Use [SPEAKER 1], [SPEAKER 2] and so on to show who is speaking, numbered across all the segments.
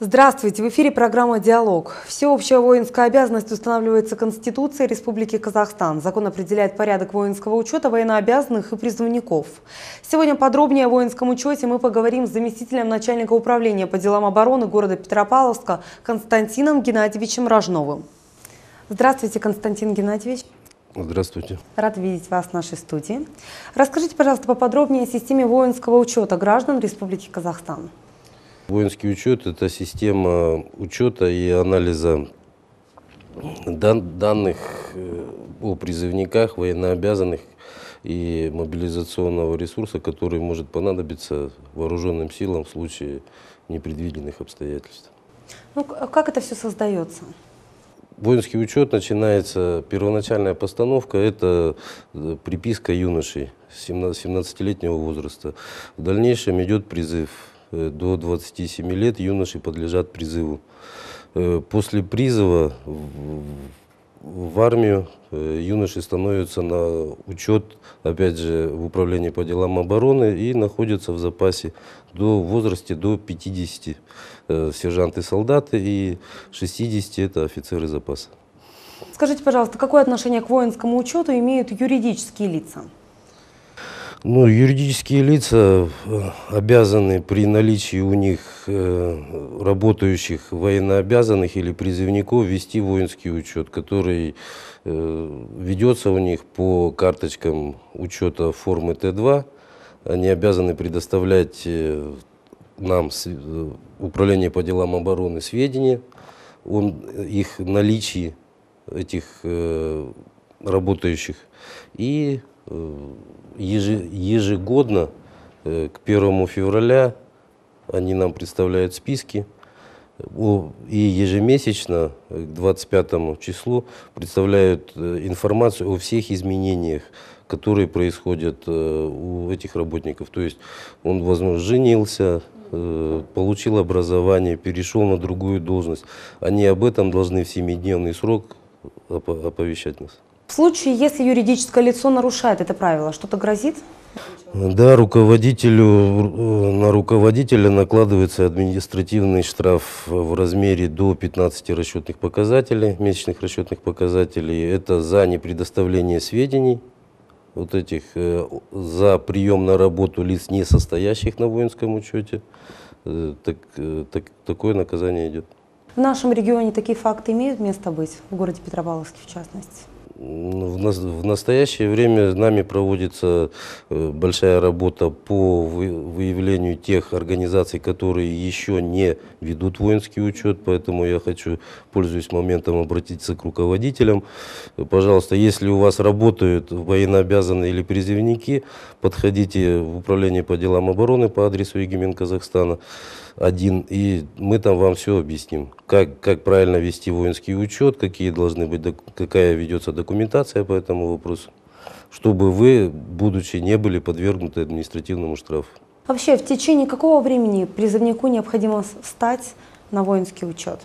[SPEAKER 1] Здравствуйте! В эфире программа «Диалог». Всеобщая воинская обязанность устанавливается Конституцией Республики Казахстан. Закон определяет порядок воинского учета военнообязанных и призывников. Сегодня подробнее о воинском учете мы поговорим с заместителем начальника управления по делам обороны города Петропавловска Константином Геннадьевичем Рожновым. Здравствуйте, Константин Геннадьевич.
[SPEAKER 2] Здравствуйте.
[SPEAKER 1] Рад видеть вас в нашей студии. Расскажите, пожалуйста, поподробнее о системе воинского учета граждан Республики Казахстан.
[SPEAKER 2] Воинский учет – это система учета и анализа дан данных э, о призывниках, военнообязанных и мобилизационного ресурса, который может понадобиться вооруженным силам в случае непредвиденных обстоятельств.
[SPEAKER 1] Ну, как это все создается?
[SPEAKER 2] Воинский учет начинается, первоначальная постановка – это э, приписка юношей 17-летнего возраста. В дальнейшем идет призыв. Э, до 27 лет юноши подлежат призыву. Э, после призыва в армию, э, юноши становятся на учет, опять же, в управлении по делам обороны и находятся в запасе до возраста до 50 э, сержанты-солдаты и 60 это офицеры запаса.
[SPEAKER 1] Скажите, пожалуйста, какое отношение к воинскому учету имеют юридические лица?
[SPEAKER 2] Ну, юридические лица э, обязаны при наличии у них э, работающих военнообязанных или призывников вести воинский учет, который э, ведется у них по карточкам учета формы Т2. Они обязаны предоставлять нам, Управление по делам обороны, сведения о их наличии, этих работающих. И Э, ежегодно э, к 1 февраля они нам представляют списки и ежемесячно э, к 25 числу представляют информацию о всех изменениях, которые происходят у этих работников. То есть он, возможно, женился, получил образование, перешел на другую должность. Они об этом должны в семидневный срок оповещать нас.
[SPEAKER 1] В случае, если юридическое лицо нарушает это правило, что-то грозит?
[SPEAKER 2] Да, руководителю, э, на руководителя накладывается административный штраф в размере до 15 расчетных показателей, месячных расчетных показателей. Это за непредоставление сведений, вот этих, э, за прием на работу лиц, не состоящих на воинском учете. Э, так, так, такое наказание идет.
[SPEAKER 1] В нашем регионе такие факты имеют место быть, в городе Петропавловске в частности?
[SPEAKER 2] В настоящее время нами проводится э, большая работа по выявлению тех организаций, которые еще не ведут воинский учет, поэтому я хочу, пользуясь моментом, обратиться к руководителям. Пожалуйста, если у вас работают военнообязанные или призывники, подходите в управление по делам обороны по адресу Егимен Казахстана один, и мы там вам все объясним, как, как правильно вести воинский учет, какие должны быть, какая ведется документация по этому вопросу, чтобы вы, будучи, не были подвергнуты административному штрафу.
[SPEAKER 1] Вообще, в течение какого времени призывнику необходимо стать на воинский учет?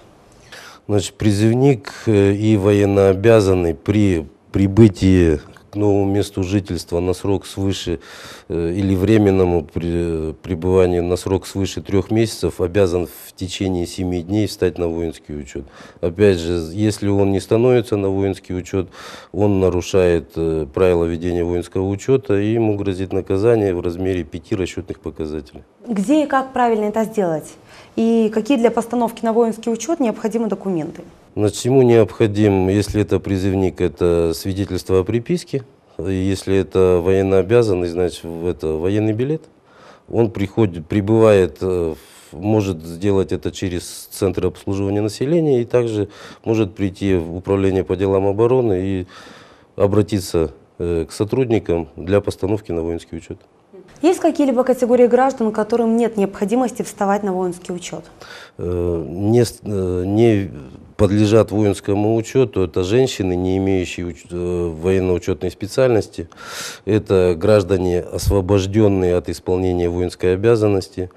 [SPEAKER 2] Значит, призывник э, и военнообязанный при прибытии к новому месту жительства на срок свыше э, или временному пребыванию на срок свыше трех месяцев обязан в течение семи дней встать на воинский учет. Опять же, если он не становится на воинский учет, он нарушает э, правила ведения воинского учета и ему грозит наказание в размере пяти расчетных показателей.
[SPEAKER 1] Где и как правильно это сделать? И какие для постановки на воинский учет необходимы документы?
[SPEAKER 2] Значит, ему необходим, если это призывник, это свидетельство о приписке. Если это военнообязанный, значит, это военный билет. Он приходит, прибывает, э, может сделать это через Центр обслуживания населения и также может прийти в Управление по делам обороны и обратиться э, к сотрудникам для постановки на воинский учет.
[SPEAKER 1] Есть какие-либо категории граждан, которым нет необходимости вставать на воинский учет?
[SPEAKER 2] Э, не, э, не подлежат воинскому учету, это женщины, не имеющие уч... Э, военно-учетной специальности, это граждане, освобожденные от исполнения воинской обязанности,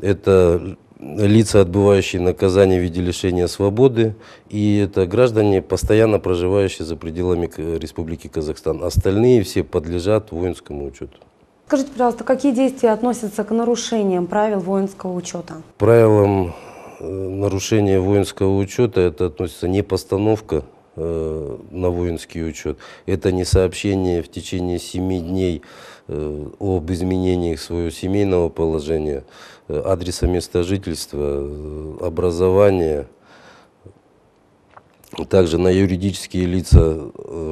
[SPEAKER 2] это лица, отбывающие наказание в виде лишения свободы, и это граждане, постоянно проживающие за пределами Республики Казахстан. Остальные все подлежат воинскому учету.
[SPEAKER 1] Скажите, пожалуйста, какие действия относятся к нарушениям правил воинского учета?
[SPEAKER 2] Правилам э, нарушения воинского учета это относится не постановка э, на воинский учет, это не сообщение в течение семи дней э, об изменении своего семейного положения, э, адреса места жительства, э, образования, также на юридические лица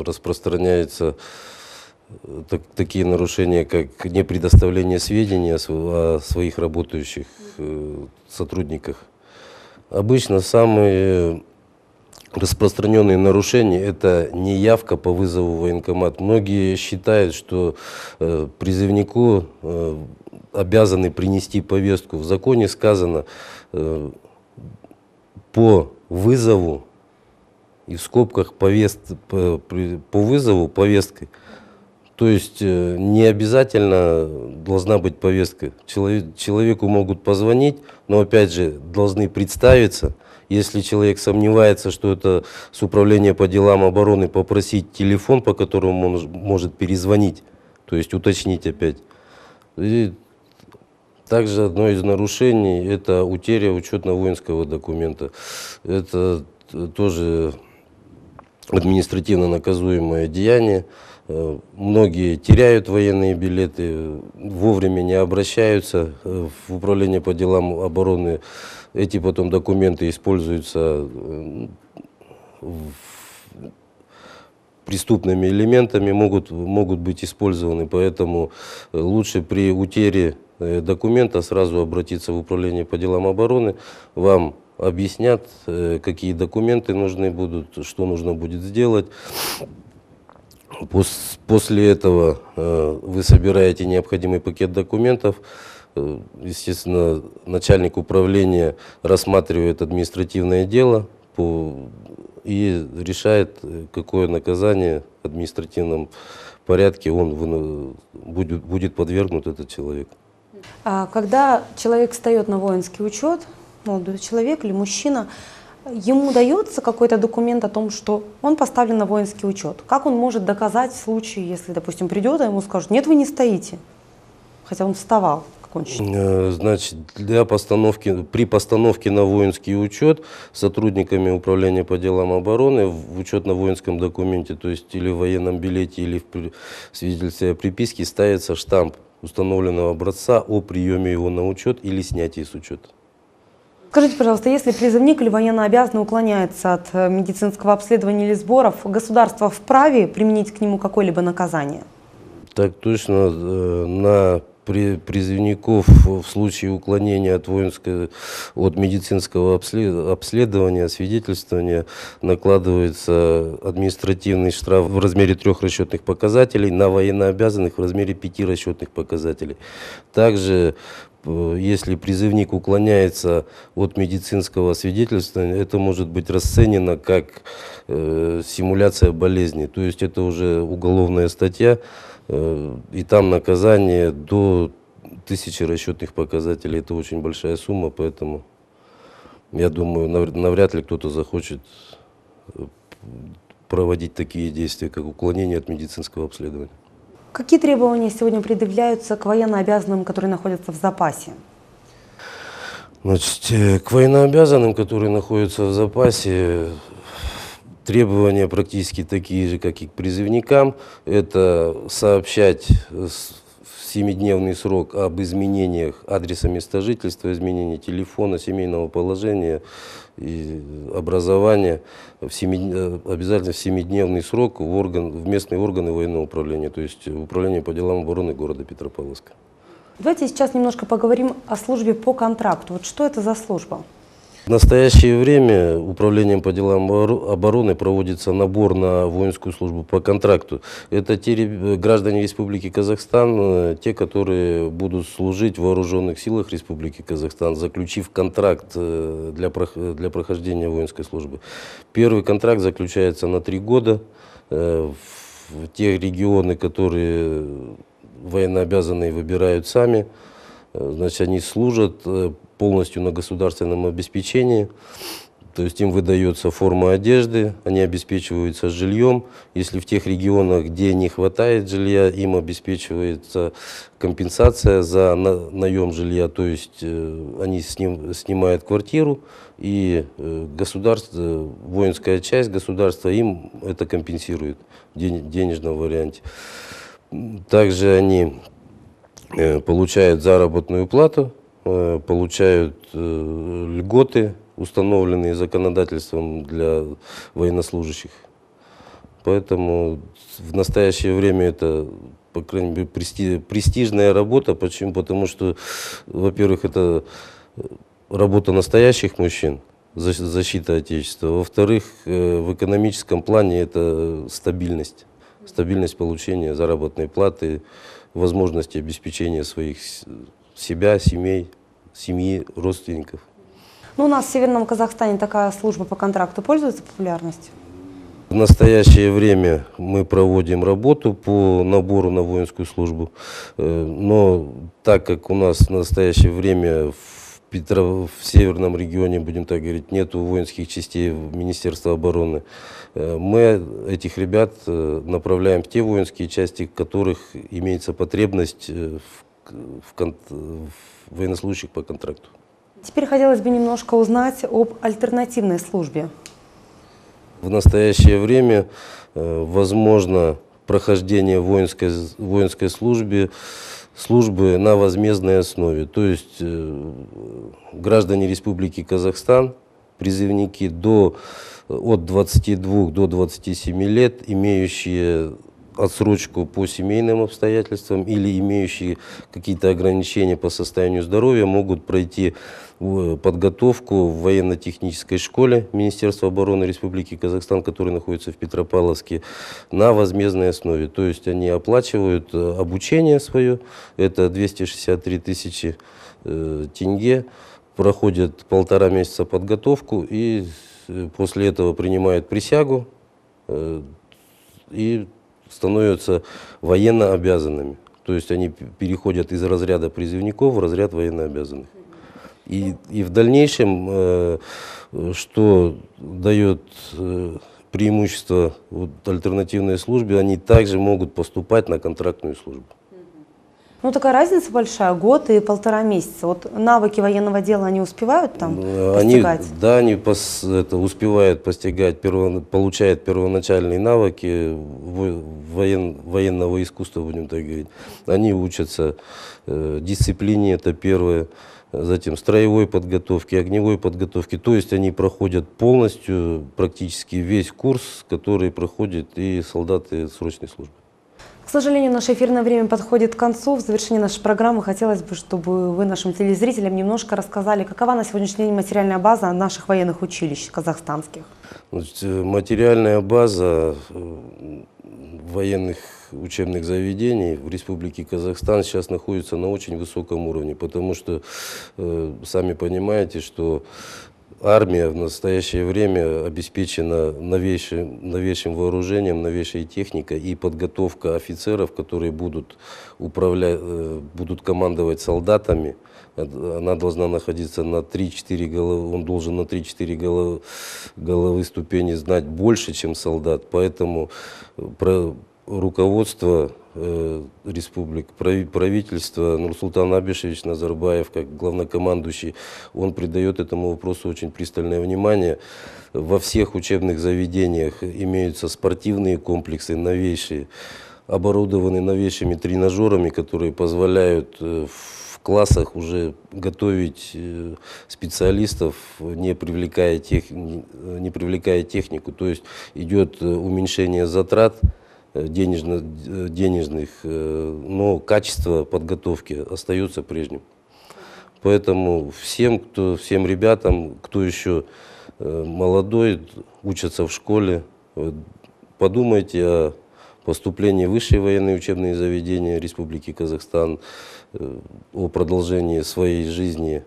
[SPEAKER 2] распространяется так, такие нарушения, как непредоставление сведений о, своих работающих э, сотрудниках. Обычно самые распространенные нарушения – это неявка по вызову в военкомат. Многие считают, что э, призывнику э, обязаны принести повестку. В законе сказано э, по вызову и в скобках повест, по, по вызову повесткой – то есть э, не обязательно должна быть повестка. человеку могут позвонить, но опять же должны представиться. Если человек сомневается, что это с управления по делам обороны, попросить телефон, по которому он может перезвонить, то есть уточнить опять. И также одно из нарушений – это утеря учетно-воинского документа. Это э, тоже административно наказуемое деяние. Э, многие теряют военные билеты, вовремя не обращаются э, в управление по делам обороны. Эти потом документы используются э, преступными элементами, могут, могут быть использованы. Поэтому лучше при утере документа сразу обратиться в управление по делам обороны. Вам объяснят, какие документы нужны будут, что нужно будет сделать. После этого э, вы собираете необходимый пакет документов. Э, естественно, начальник управления рассматривает административное дело и решает, э, какое наказание в административном порядке он будет, будет подвергнут этот человек.
[SPEAKER 1] А когда человек встает на воинский учет, молодой человек или мужчина, ему дается какой-то документ о том, что он поставлен на воинский учет? Как он может доказать в случае, если, допустим, придет, а ему скажут, нет, вы не стоите, хотя он вставал? закончить?
[SPEAKER 2] Э, значит, для постановки, при постановке на воинский учет сотрудниками управления по делам обороны в учетно-воинском документе, то есть или в военном билете, или в свидетельстве о приписке ставится штамп установленного образца о приеме его на учет или снятии с учета.
[SPEAKER 1] Скажите, пожалуйста, если призывник или военнообязанный уклоняется от э, медицинского обследования или сборов, государство вправе применить к нему какое-либо наказание?
[SPEAKER 2] Так точно. Э, на призывников в случае уклонения от воинского, от медицинского обследования, свидетельствования накладывается административный штраф в размере трех расчетных показателей, на военнообязанных в размере пяти расчетных показателей. Также Э, если призывник уклоняется от медицинского свидетельства, это может быть расценено как э, симуляция болезни. То есть это уже уголовная статья, э, и там наказание до тысячи расчетных показателей. Это очень большая сумма, поэтому я думаю, навряд ли кто-то захочет э, проводить такие действия, как уклонение от медицинского обследования.
[SPEAKER 1] Какие требования сегодня предъявляются к военнообязанным, которые находятся в запасе?
[SPEAKER 2] Значит, э, к военнообязанным, которые находятся в запасе, требования практически такие же, как и к призывникам. Это сообщать в семидневный срок об изменениях адреса места жительства, изменении телефона, семейного положения и образования в семи э, обязательно в 7 срок в, орган, в местные органы военного управления, то есть в управление по делам обороны города Петропавловска.
[SPEAKER 1] Давайте сейчас немножко поговорим о службе по контракту. Вот что это за служба?
[SPEAKER 2] В настоящее время управлением по делам обороны проводится набор на воинскую службу по контракту. Это те граждане Республики Казахстан, э, те, которые будут служить в вооруженных силах Республики Казахстан, заключив контракт э, для, для прохождения воинской службы. Первый контракт заключается на три года э, в те регионы, которые военнообязанные выбирают сами. Значит, они служат полностью на государственном обеспечении. То есть им выдается форма одежды, они обеспечиваются жильем. Если в тех регионах, где не хватает жилья, им обеспечивается компенсация за на, наем жилья. То есть э, они сним, снимают квартиру, и э, государство, воинская часть государства им это компенсирует в ден, денежном варианте. Также они э, получают заработную плату Э, получают э, льготы, установленные законодательством для военнослужащих. Поэтому в настоящее время это, по крайней мере, престижная работа. Почему? Потому что, во-первых, это э, работа настоящих мужчин, защита Отечества. Во-вторых, в экономическом плане это стабильность. Стабильность получения заработной платы, возможности обеспечения своих себя, семей, семьи, родственников.
[SPEAKER 1] Ну, у нас в Северном Казахстане такая служба по контракту пользуется популярностью?
[SPEAKER 2] В настоящее время мы проводим работу по набору на воинскую службу, э, но так как у нас в настоящее время в, Петров... в северном регионе, будем так говорить, нет воинских частей в Министерства обороны, э, мы этих ребят э, направляем в те воинские части, в которых имеется потребность в в, кон, в военнослужащих по контракту.
[SPEAKER 1] Теперь хотелось бы немножко узнать об альтернативной службе.
[SPEAKER 2] В настоящее время э, возможно прохождение воинской, воинской службы, службы на возмездной основе. То есть э, граждане Республики Казахстан, призывники до, э, от 22 до 27 лет, имеющие отсрочку по семейным обстоятельствам или имеющие какие-то ограничения по состоянию здоровья могут пройти э, подготовку в военно-технической школе Министерства обороны Республики Казахстан, которая находится в Петропавловске, на возмездной основе. То есть они оплачивают э, обучение свое, это 263 тысячи э, тенге, проходят полтора месяца подготовку и э, после этого принимают присягу э, и становятся военно обязанными. То есть они переходят из разряда призывников в разряд военно обязанных. И, и в дальнейшем, э, что дает э, преимущество вот, альтернативной службе, они также могут поступать на контрактную службу.
[SPEAKER 1] Ну, такая разница большая, год и полтора месяца. Вот навыки военного дела, они успевают там ну, они, постигать?
[SPEAKER 2] Да, они пос, это, успевают постигать, перво, получают первоначальные навыки воен, военного искусства, будем так говорить. Они учатся э, дисциплине, это первое, затем строевой подготовки, огневой подготовки. То есть они проходят полностью практически весь курс, который проходит и солдаты срочной службы.
[SPEAKER 1] К сожалению, наше эфирное время подходит к концу. В завершении нашей программы хотелось бы, чтобы вы нашим телезрителям немножко рассказали, какова на сегодняшний день материальная база наших военных училищ казахстанских.
[SPEAKER 2] Ну, э, материальная база э, военных учебных заведений в Республике Казахстан сейчас находится на очень высоком уровне, потому что, э, сами понимаете, что Армия в настоящее время обеспечена новейшим, новейшим вооружением, новейшей техникой и подготовка офицеров, которые будут, управлять, э, будут командовать солдатами. Э, она должна находиться на 3-4 головы, он должен на 3-4 головы, головы ступени знать больше, чем солдат. Поэтому руководство э, республик, правительство Нурсултан Абишевич Назарбаев, как главнокомандующий, он придает этому вопросу очень пристальное внимание. Во всех учебных заведениях имеются спортивные комплексы новейшие, оборудованы новейшими тренажерами, которые позволяют э, в классах уже готовить э, специалистов, не привлекая, тех, не привлекая технику. То есть идет э, уменьшение затрат, Э, денежно, э, денежных, э, но качество подготовки остается прежним. Поэтому всем, кто, всем ребятам, кто еще молодой, учится в школе, подумайте о поступлении в высшие военные учебные заведения Республики Казахстан, о продолжении своей жизни,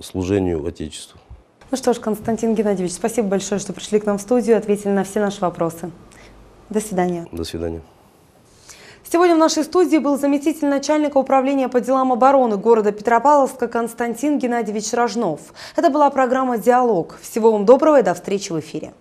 [SPEAKER 2] служению Отечеству.
[SPEAKER 1] Ну что ж, Константин Геннадьевич, спасибо большое, что пришли к нам в студию, и ответили на все наши вопросы. До свидания. До свидания. Сегодня в нашей студии был заместитель начальника управления по делам обороны города Петропавловска Константин Геннадьевич Рожнов. Это была программа «Диалог». Всего вам доброго и до встречи в эфире.